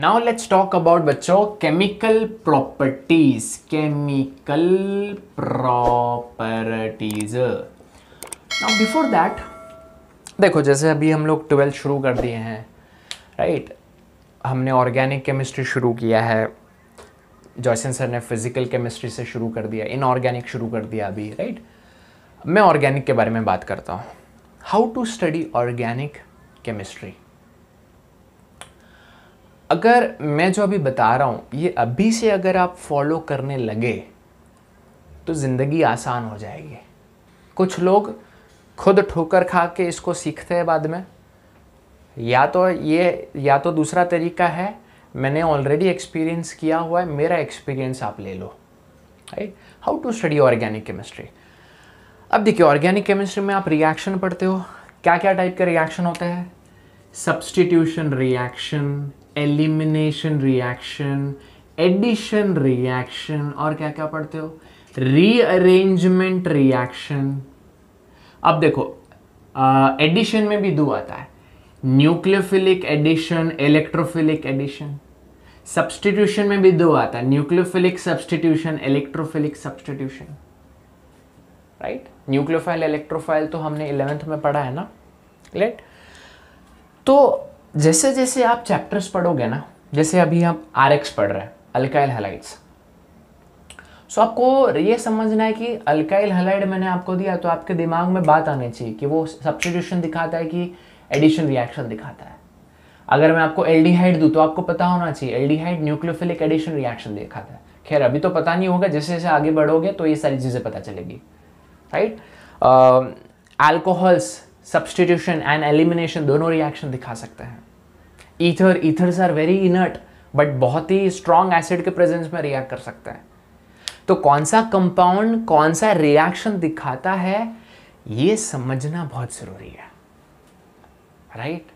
Now let's talk about बच्चों chemical properties chemical properties now before that देखो जैसे अभी हम लोग ट्वेल्थ शुरू कर दिए हैं राइट right? हमने ऑर्गेनिक केमिस्ट्री शुरू किया है जॉयसन सर ने फिजिकल केमिस्ट्री से शुरू कर दिया इनऑर्गेनिक शुरू कर दिया अभी राइट right? मैं ऑर्गेनिक के बारे में बात करता हूँ how to study organic chemistry अगर मैं जो अभी बता रहा हूँ ये अभी से अगर आप फॉलो करने लगे तो ज़िंदगी आसान हो जाएगी कुछ लोग खुद ठोकर खा के इसको सीखते हैं बाद में या तो ये या तो दूसरा तरीका है मैंने ऑलरेडी एक्सपीरियंस किया हुआ है मेरा एक्सपीरियंस आप ले लो right how to study organic chemistry अब देखिए ऑर्गेनिक केमिस्ट्री में आप रिएक्शन पढ़ते हो क्या क्या टाइप के रिएक्शन होते हैं substitution reaction elimination reaction addition reaction और क्या क्या पढ़ते हो रीअरेंजमेंट रिएक्शन अब देखो एडिशन में भी दो आता है nucleophilic addition electrophilic addition substitution में भी दो आता है nucleophilic substitution electrophilic substitution right nucleophile electrophile तो हमने इलेवेंथ में पढ़ा है ना लेट तो जैसे जैसे आप चैप्टर्स पढ़ोगे ना जैसे अभी आप आर एक्स पढ़ रहे हैं अल्काइल हलाइड्स सो आपको ये समझना है कि अल्काइल हलाइड मैंने आपको दिया तो आपके दिमाग में बात आनी चाहिए कि वो सब्सिट्यूशन दिखाता है कि एडिशन रिएक्शन दिखाता है अगर मैं आपको एल्डिहाइड दूँ तो आपको पता होना चाहिए एल्डिहाइड न्यूक्लियोफिलिक एडिशन रिएक्शन दिखाता है खैर अभी तो पता नहीं होगा जैसे जैसे आगे बढ़ोगे तो ये सारी चीज़ें पता चलेगी right alcohols substitution and elimination दोनों रिएक्शन दिखा सकते हैं ether ethers are very inert but बहुत ही स्ट्रॉन्ग एसिड के प्रेजेंस में रिएक्ट कर सकते हैं तो कौन सा कंपाउंड कौन सा रिएक्शन दिखाता है ये समझना बहुत ज़रूरी है राइट right?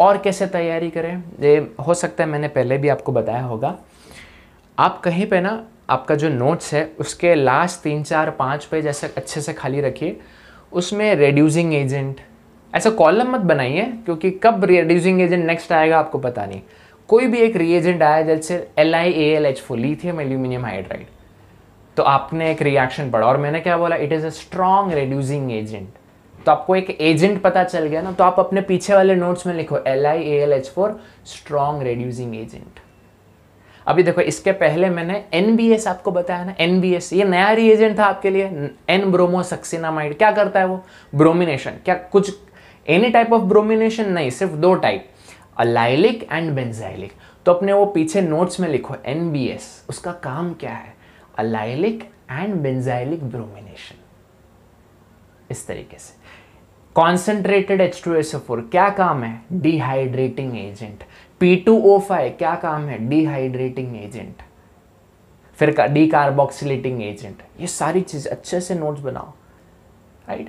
और कैसे तैयारी करें ये हो सकता है मैंने पहले भी आपको बताया होगा आप कहीं पे ना आपका जो नोट्स है उसके लास्ट तीन चार पाँच पेज ऐसे अच्छे से खाली रखिए उसमें रेड्यूसिंग एजेंट ऐसा कॉलम मत बनाइए क्योंकि कब रेड्यूसिंग एजेंट नेक्स्ट आएगा आपको पता नहीं कोई भी एक रिएजेंट आया जैसे L I A L H four थी एल्यूमिनियम हाइड्राइड तो आपने एक रिएक्शन पढ़ा और मैंने क्या बोला it is a strong reducing agent तो आपको एक एजेंट पता चल गया ना तो आप अपने पीछे वाले नोट्स में लिखो L I A L H four strong reducing agent अभी देखो इसके पहले मैंने एन आपको बताया ना एन ये नया रिएजेंट था आपके लिए एन ब्रोमो सक्सीनामाइड क्या करता है वो ब्रोमिनेशन क्या कुछ एनी टाइप ऑफ ब्रोमिनेशन नहीं सिर्फ दो टाइप अलाइलिक एंड बेन्जाइलिक तो अपने वो पीछे नोट्स में लिखो एन उसका काम क्या है अलाइलिक एंड बेन्जाइलिक ब्रोमिनेशन इस तरीके से concentrated H two S four क्या काम है डिहाइड्रेटिंग एजेंट P2O5 क्या काम है डिहाइड्रेटिंग एजेंट फिर कार्बोक्सिलेटिंग एजेंट ये सारी चीज़ अच्छे से नोट्स बनाओ राइट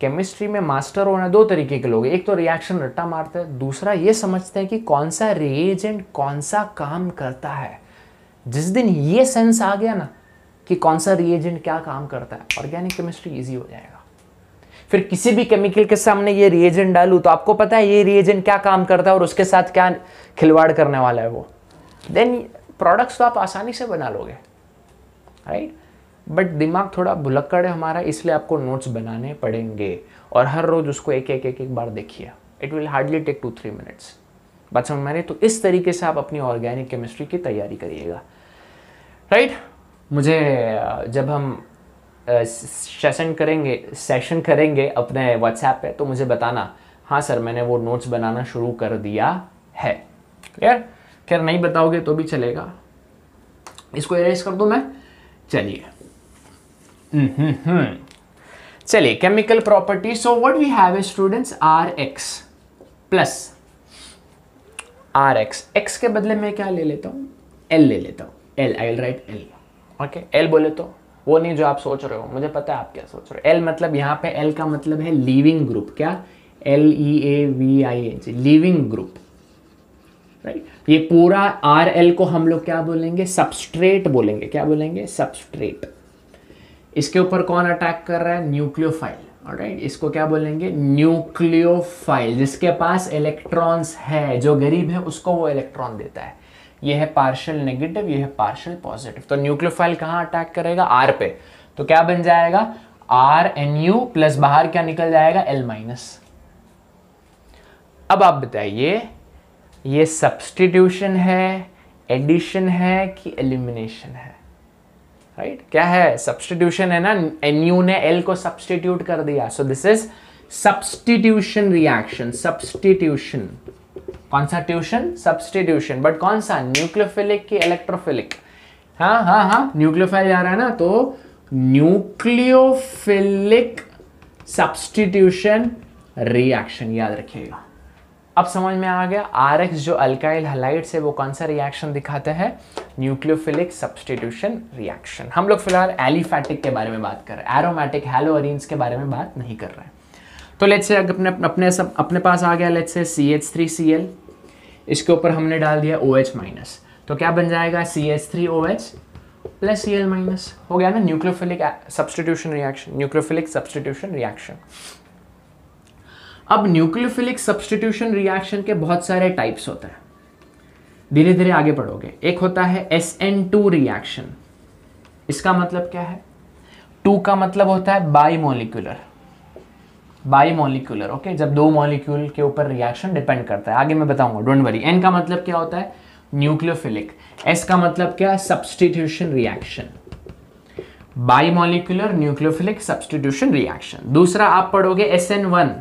केमिस्ट्री में मास्टर होना दो तरीके के लोग एक तो रिएक्शन रट्टा मारते हैं दूसरा ये समझते हैं कि कौन सा रिएजेंट कौन सा काम करता है जिस दिन ये सेंस आ गया ना कि कौन सा रिएजेंट क्या काम करता है ऑर्गेनिक केमिस्ट्री ईजी हो जाएगा फिर किसी भी केमिकल के सामने ये रिएजेंट डालू तो आपको पता है ये रिएजेंट क्या काम करता है और उसके साथ क्या खिलवाड़ करने वाला है वो देन प्रोडक्ट्स तो आप आसानी से बना लोगे राइट बट दिमाग थोड़ा भुलक्कड़ है हमारा इसलिए आपको नोट्स बनाने पड़ेंगे और हर रोज़ उसको एक एक एक एक बार देखिए it will hardly take two three minutes बात समझ में तो इस तरीके से आप अपनी ऑर्गेनिक केमिस्ट्री की तैयारी करिएगा राइट right? मुझे जब हम सेशन करेंगे सेशन करेंगे अपने व्हाट्सएप पे तो मुझे बताना हाँ सर मैंने वो नोट्स बनाना शुरू कर दिया है क्लियर खैर नहीं बताओगे तो भी चलेगा इसको इरेज कर दो मैं चलिए चलिए chemical property so what we have a students R X plus R X X के बदले मैं क्या ले लेता हूँ एल ले लेता हूँ L I right L okay L बोले तो वो नहीं जो आप सोच रहे हो मुझे पता है आप क्या सोच रहे हो एल मतलब यहाँ पे एल का मतलब है लिविंग ग्रुप क्या L E A V I N G leaving group right ये पूरा आर एल को हम लोग क्या बोलेंगे सबस्ट्रेट बोलेंगे क्या बोलेंगे सबस्ट्रेट इसके ऊपर कौन अटैक कर रहा है न्यूक्लियोफाइल राइट इसको क्या बोलेंगे न्यूक्लियोफाइल जिसके पास इलेक्ट्रॉन्स है जो गरीब है उसको वो इलेक्ट्रॉन देता है ये है पार्शल नेगेटिव ये है पार्शल पॉजिटिव तो न्यूक्लियोफाइल कहाँ अटैक करेगा आर पे तो क्या बन जाएगा आर एन यू प्लस बाहर क्या निकल जाएगा एल माइनस अब आप बताइए ये सब्सटीट्यूशन है एडिशन है कि एलिमिनेशन है राइट right? क्या है सब्सटीट्यूशन है ना एन यू ने एल को सब्सटीट्यूट कर दिया so this is substitution reaction substitution कौन सा ट्यूशन सब्सटीट्यूशन बट कौन सा न्यूक्लियोफिलिक की इलेक्ट्रोफिलिक हाँ हाँ हाँ न्यूक्लियोफाइल जा रहा है ना तो न्यूक्लियोफिलिक सब्सटीट्यूशन रिएक्शन याद रखिएगा अब समझ में आ गया आर एक्स जो अल्काइल हलाइट से वो कौन सा रिएक्शन दिखाता है न्यूक्लियोफिलिक सब्सटीट्यूशन रिएक्शन हम लोग फिलहाल एलिफैटिक के बारे में बात कर रहे हैं एरोमेटिक हेलोअरिन्स के बारे में बात नहीं कर रहे हैं तो लेट्स से अगर अपने अपने सब अपने पास आ गया let's say C H three C L इसके ऊपर हमने डाल दिया ओ OH माइनस तो क्या बन जाएगा C H three O H plus C L minus हो गया ना nucleophilic substitution reaction nucleophilic substitution reaction अब न्यूक्लियोफिलिक सब्सटीट्यूशन रिएक्शन के बहुत सारे टाइप्स होते हैं धीरे धीरे आगे बढ़ोगे एक होता है एस एन टू रिएक्शन इसका मतलब क्या है टू का मतलब होता है bimolecular bimolecular okay जब दो मॉलिक्यूल के ऊपर रिएक्शन डिपेंड करता है आगे मैं बताऊंगा डोंट वरी एन का मतलब क्या होता है न्यूक्लियोफिलिक एस का मतलब क्या है substitution reaction bimolecular nucleophilic substitution reaction दूसरा आप पढ़ोगे S N one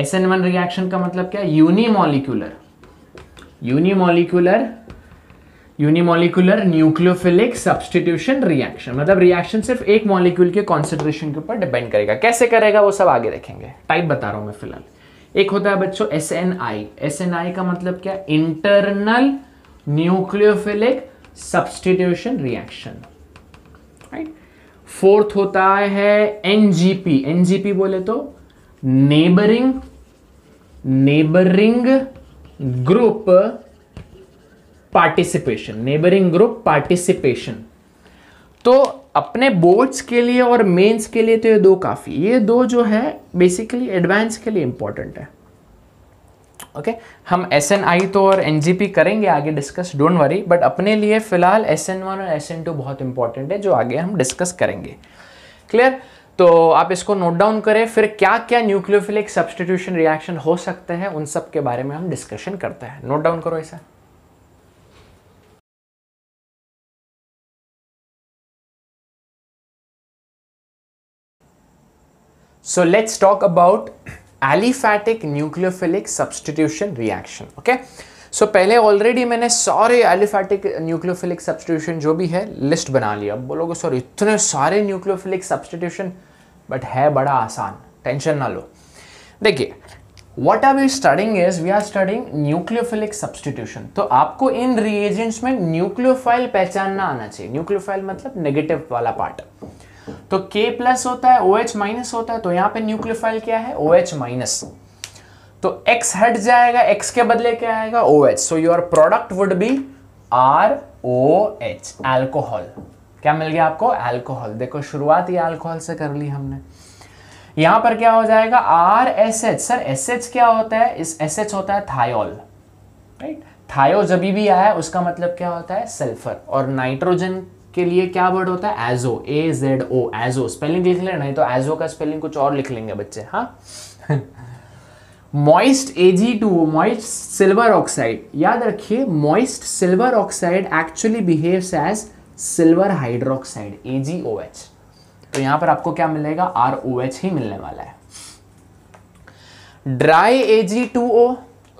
S N one reaction का मतलब क्या है unimolecular unimolecular unimolecular nucleophilic substitution reaction मतलब रिएक्शन सिर्फ एक मॉलिक्यूल के कॉन्सेंट्रेशन के ऊपर डिपेंड करेगा कैसे करेगा वो सब आगे देखेंगे टाइप बता रहा हूँ मैं फिलहाल एक होता है बच्चों S N I S N I का मतलब क्या internal nucleophilic substitution reaction right fourth होता है एनजीपी एनजीपी बोले तो neighbouring neighbouring group participation neighbouring group participation तो अपने बोर्ड्स के लिए और मेंस के लिए तो ये दो काफ़ी ये दो जो है बेसिकली एडवांस के लिए इंपॉर्टेंट है ओके okay? हम एस एन आई तो और एन करेंगे आगे डिस्कस डोंट वरी बट अपने लिए फ़िलहाल एस एन वन और एस एन टू बहुत इंपॉर्टेंट है जो आगे हम डिस्कस करेंगे क्लियर तो आप इसको नोट डाउन करें फिर क्या क्या न्यूक्लियोफिलिक सब्सटीट्यूशन रिएक्शन हो सकते हैं उन सब के बारे में हम डिस्कशन करते हैं नोट डाउन करो ऐसा So let's talk about aliphatic nucleophilic substitution reaction. Okay. So so, पहले ऑलरेडी मैंने सारे एलिफैटिक न्यूक्लियोफिलिक सब्सटीट्यूशन जो भी है लिस्ट बना लिया अब बोलोगे सर इतने सारे न्यूक्लियोफिलिक सब्सटीट्यूशन बट है बड़ा आसान टेंशन ना लो देखिए what are we studying is we are studying nucleophilic substitution तो आपको इन रिएजेंट्स में न्यूक्लियोफाइल पहचानना आना चाहिए न्यूक्लियोफाइल मतलब नेगेटिव वाला पार्ट तो K प्लस होता है OH माइनस होता है तो यहां पे न्यूक्लियोफाइल क्या है OH माइनस तो X हट जाएगा X के बदले क्या आएगा OH so your product would be R O H alcohol क्या मिल गया आपको एल्कोहल देखो शुरुआत ही एल्कोहल से कर ली हमने यहां पर क्या हो जाएगा R S H sir S H क्या होता है इस एस एच होता है थायोल राइट थायो जब भी आया उसका मतलब क्या होता है सल्फर और नाइट्रोजन के लिए क्या वर्ड होता है azo A Z O azo spelling लिख लेना नहीं तो एजो का स्पेलिंग कुछ और लिख लेंगे बच्चे हाँ moist A G two moist silver oxide याद रखिए moist silver oxide actually behave as silver hydroxide A G O H तो यहां पर आपको क्या मिलेगा आर ओ एच ही मिलने वाला है ड्राई ए जी टू ओ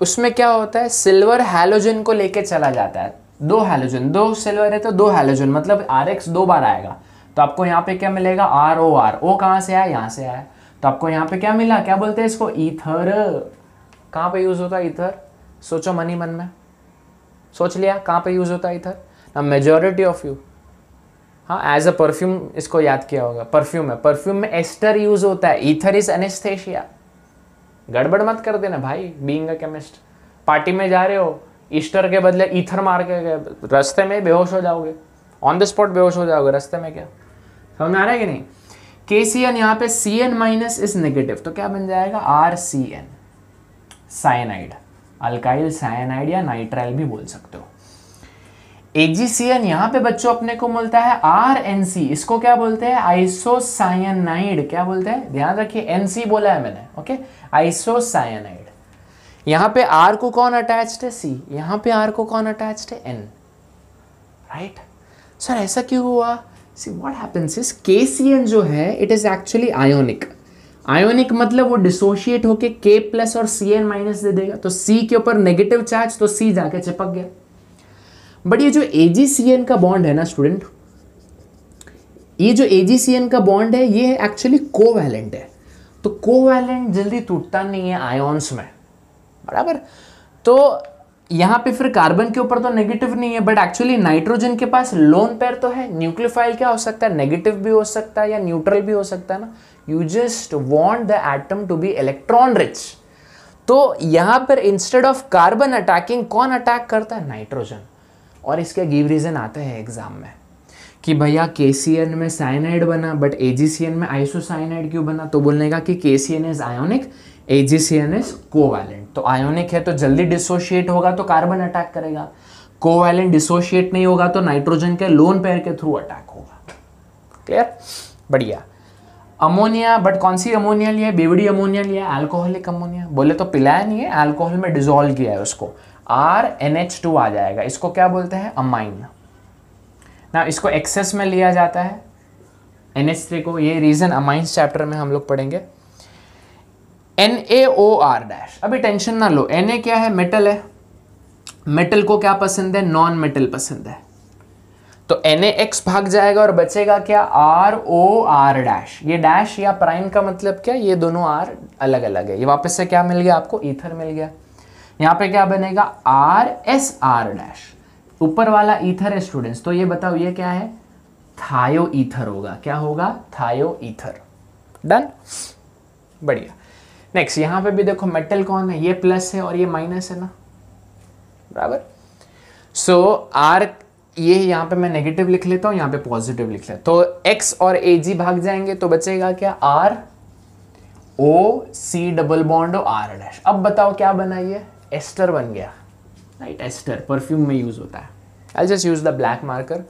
उसमें क्या होता है सिल्वर हेलोजन को लेके चला जाता है दो हेलोजन दो सेलोर है तो दो हेलोजन मतलब आर एक्स दो बार आएगा तो आपको यहाँ पे क्या मिलेगा आर ओ आर ओ कहाँ से आया यहाँ से आया तो आपको यहाँ पे क्या मिला क्या बोलते हैं इसको ईथर कहाँ पे यूज़ होता है ईथर सोचो मनी मन में सोच लिया कहाँ पे यूज़ होता है ईथर ना मेजोरिटी ऑफ यू हाँ एज अ परफ्यूम इसको याद किया होगा परफ्यूम है परफ्यूम में एस्टर यूज़ होता है ईथर इज एनेस्थेशिया गड़बड़ मत कर देना भाई बींग अ केमिस्ट पार्टी में जा रहे हो ईस्टर के बदले ईथर मार के गए रस्ते में बेहोश हो जाओगे ऑन द स्पॉट बेहोश हो जाओगे रस्ते में क्या समझ में आ रहा है कि नहीं के सी एन यहाँ पे C N minus is negative तो क्या बन जाएगा R C N cyanide alkyl cyanide या नाइट्राइल भी बोल सकते हो एजीसीएन यहाँ पे बच्चों अपने को मिलता है आर एन सी इसको क्या बोलते हैं आइसोसाइनाइड क्या बोलते हैं ध्यान रखिए एनसी बोला है मैंने ओके आइसोसाइनाइड यहां पे आर को कौन अटैच्ड है सी यहां पे आर को कौन अटैच्ड है एन राइट सर ऐसा क्यों हुआ सी व्हाट हैपेंस इज के सी एन जो है it is actually ionic ionic मतलब वो डिसोशिएट होके के प्लस और सी एन माइनस दे देगा तो सी के ऊपर नेगेटिव चार्ज तो सी जाके चिपक गया बट ये जो ए जी सी एन का बॉन्ड है ना स्टूडेंट ये जो ए जी सी एन का बॉन्ड है ये एक्चुअली कोवैलेंट है तो कोवैलेंट जल्दी टूटता नहीं है आयोन्स में बराबर तो यहाँ पे फिर कार्बन के ऊपर तो नेगेटिव नहीं है बट एक्चुअली नाइट्रोजन के पास लोन पेयर तो है न्यूक्लियोफाइल क्या हो सकता है नेगेटिव भी हो सकता है या न्यूट्रल भी हो सकता है ना you just want the atom to be electron rich तो यहाँ पर इंस्टेड ऑफ कार्बन अटैकिंग कौन अटैक करता है नाइट्रोजन और इसके गिव रीज़न आता है एग्जाम में कि भैया के में साइनाइड बना बट ए में आइसोसाइनाइड क्यों बना तो बोलने का कि K C N is ionic A G C N is covalent तो आयोनिक है तो जल्दी डिसोशिएट होगा तो कार्बन अटैक करेगा कोवैलेंट डिसोशिएट नहीं होगा तो नाइट्रोजन के लोन पेयर के थ्रू अटैक होगा क्लियर बढ़िया अमोनिया बट कौन सी अमोनिया लिया बेवड़ी अमोनिया लिया एल्कोहलिक अमोनिया बोले तो पिलाया नहीं है एल्कोहल में डिजोल्व किया है उसको आर एन एच टू आ जाएगा इसको क्या बोलते हैं अमाइन ना इसको एक्सेस में लिया जाता है एन एच थ्री को ये रीज़न अमाइंस चैप्टर में हम लोग पढ़ेंगे N A O R dash अभी टेंशन ना लो एन ए क्या है मेटल है मेटल को क्या पसंद है नॉन मेटल पसंद है तो एन एक्स भाग जाएगा और बचेगा क्या आर ओ आर डैश ये डैश या प्राइम का मतलब क्या ये दोनों आर अलग अलग है ये वापस से क्या मिल गया आपको ईथर मिल गया यहाँ पे क्या बनेगा आर एस आर डैश ऊपर वाला ईथर है स्टूडेंट्स तो ये बताओ ये क्या है थायो ईथर होगा क्या होगा थायो ईथर डन बढ़िया नेक्स्ट यहाँ पे भी देखो मेटल कौन है ये प्लस है और ये माइनस है ना बराबर सो आर ये यहां पे मैं नेगेटिव लिख लेता हूं यहाँ पे पॉजिटिव लिख लेता तो एक्स और ए जी भाग जाएंगे तो बचेगा क्या R O C double bond और आर डैश अब बताओ क्या बनाइए एस्टर बन गया राइट एस्टर परफ्यूम में यूज होता है I just use the black marker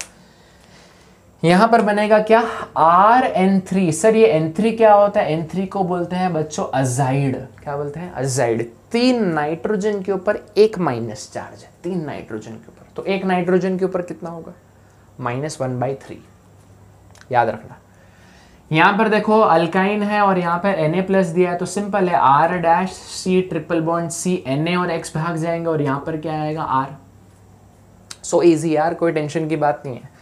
यहां पर बनेगा क्या आर एन थ्री सर ये एन थ्री क्या होता है एन थ्री को बोलते हैं बच्चों अजाइड क्या बोलते हैं अजाइड तीन नाइट्रोजन के ऊपर एक माइनस चार्ज है तीन नाइट्रोजन के ऊपर तो एक नाइट्रोजन के ऊपर कितना होगा माइनस वन बाई थ्री याद रखना यहां पर देखो अल्काइन है और यहां पर एन ए प्लस दिया है तो सिंपल है R dash C triple bond C N A और एक्स भाग जाएंगे और यहां पर क्या आएगा आर सो इजी यार कोई टेंशन की बात नहीं है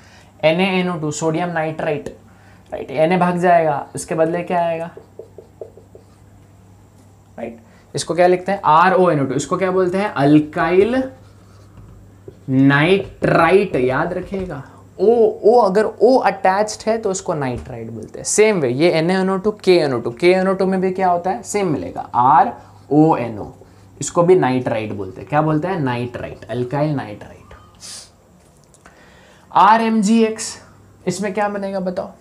N two sodium nitrite right N A भाग जाएगा इसके बदले क्या आएगा राइट right? इसको क्या लिखते हैं आर ओ एन टू इसको क्या बोलते हैं अल्काइल नाइट्राइट याद रखिएगा ओ ओ अगर ओ अटैच है तो उसको नाइट्राइट बोलते हैं सेम वे ये एन एनओ टू के एनओ टू के एनओ टू में भी क्या होता है सेम मिलेगा आर ओ एन ओ इसको भी नाइट्राइट बोलते हैं क्या बोलते हैं nitrite alkyl nitrite R M G X इसमें क्या बनेगा बताओ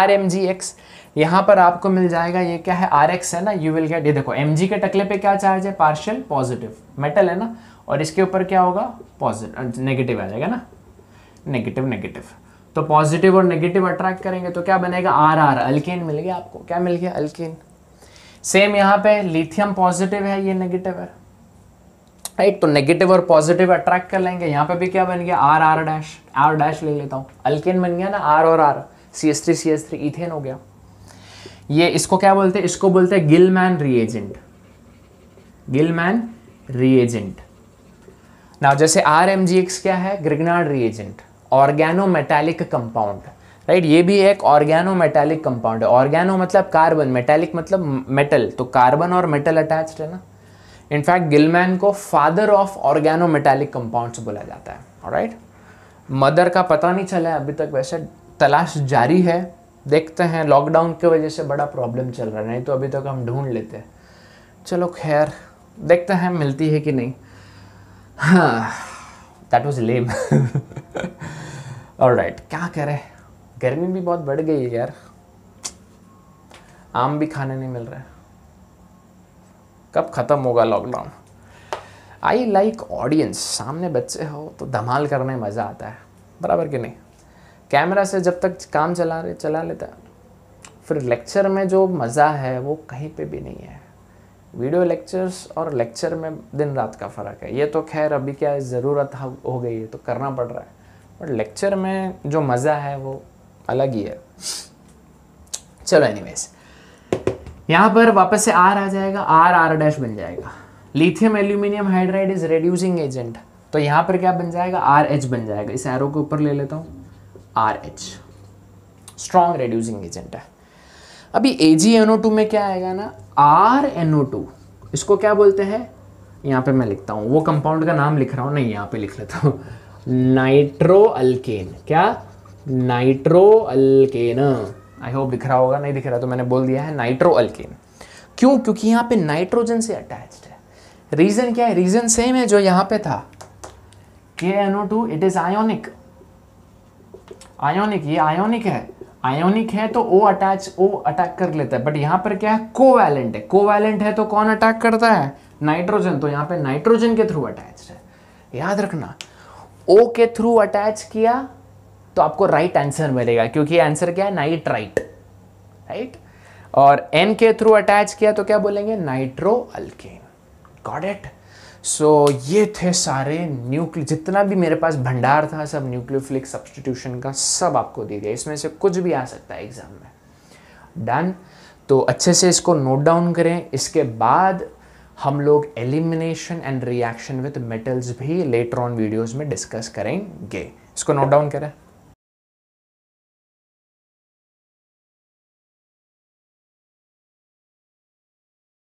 आर एम जी एक्स यहाँ पर आपको मिल जाएगा ये क्या है आर एक्स है ना यू विल गेट ये देखो एम जी के टकले पे क्या चार्ज है पार्शियल पॉजिटिव मेटल है ना और इसके ऊपर क्या होगा पॉजिटिव नेगेटिव आ जाएगा ना नेगेटिव नेगेटिव तो पॉजिटिव और नेगेटिव अट्रैक्ट करेंगे तो क्या बनेगा आर आर अल्केन मिल गया आपको क्या मिल गया अल्केन सेम यहाँ पे लिथियम पॉजिटिव है ये नेगेटिव है राइट तो नेगेटिव और पॉजिटिव अट्रैक्ट कर लेंगे यहाँ पे भी क्या बन गया R R dash R dash ले लेता हूँ अल्केन बन गया ना आर और R C S three C S three ethane हो गया ये इसको क्या बोलते हैं इसको बोलते हैं Gilman reagent Gilman reagent now जैसे आर एम जी एक्स क्या है Grignard reagent organo metallic compound right ये भी एक ऑर्गेनो मेटेलिक कंपाउंड है ऑर्गेनो मतलब कार्बन मेटेलिक मतलब मेटल तो कार्बन और मेटल अटैच्ड है ना इनफैक्ट गिलमैन को फादर ऑफ ऑर्गेनोमेटालिक कंपाउंड्स बोला जाता है राइट मदर का पता नहीं चला है अभी तक वैसे तलाश जारी है देखते हैं लॉकडाउन की वजह से बड़ा प्रॉब्लम चल रहा है नहीं तो अभी तक हम ढूंढ लेते हैं चलो खैर देखते हैं मिलती है कि नहीं हाँ दैट वॉज लेम और राइट क्या करें गर्मी भी बहुत बढ़ गई है यार आम भी खाने नहीं मिल रहा है कब ख़त्म होगा लॉकडाउन आई लाइक ऑडियंस सामने बच्चे हो तो धमाल करने में मज़ा आता है बराबर कि नहीं कैमरा से जब तक काम चला रहे चला लेता फिर लेक्चर में जो मज़ा है वो कहीं पे भी नहीं है वीडियो लेक्चर्स और लेक्चर में दिन रात का फ़र्क है ये तो खैर अभी क्या ज़रूरत हो गई है तो करना पड़ रहा है बट लेक्चर में जो मज़ा है वो अलग ही है चलो एनीवेज़ यहाँ पर वापस से आर आ जाएगा आर आर डैश बन जाएगा lithium aluminium hydride is reducing agent तो यहाँ पर क्या बन जाएगा आर एच बन जाएगा इस एरो के ऊपर ले लेता हूँ R H strong reducing agent है अभी ए जी एनओ टू में क्या आएगा ना आर एनओ टू इसको क्या बोलते हैं यहाँ पे मैं लिखता हूँ वो कंपाउंड का नाम लिख रहा हूं नहीं यहाँ पे लिख लेता हूँ नाइट्रो अल्केन क्या नाइट्रो अल्केन आई होप दिख रहा होगा नहीं दिख रहा तो मैंने बोल दिया है नाइट्रो अल्किन क्यों क्योंकि यहाँ पे नाइट्रोजन से अटैच है रीज़न क्या है रीज़न सेम है जो यहाँ पे था K N O two it is ionic ionic ये आयोनिक है आयोनिक है तो ओ अटैच ओ अटैक कर लेता है बट यहाँ पर क्या है कोवैलेंट है कोवैलेंट है तो कौन अटैक करता है नाइट्रोजन तो यहाँ पे नाइट्रोजन के थ्रू अटैच है याद रखना ओ के थ्रू अटैच किया तो आपको राइट right आंसर मिलेगा क्योंकि आंसर क्या है नाइट राइट राइट और एन के थ्रू अटैच किया तो क्या बोलेंगे nitro alkane got it so ये थे सारे न्यूक्लियो जितना भी मेरे पास भंडार था सब न्यूक्लियोफिलिक सब्सटीट्यूशन का सब आपको दे दिया इसमें से कुछ भी आ सकता है एग्जाम में डन तो अच्छे से इसको नोट डाउन करें इसके बाद हम लोग elimination and reaction with metals भी लेटर ऑन वीडियोज में डिस्कस करेंगे इसको नोट डाउन करें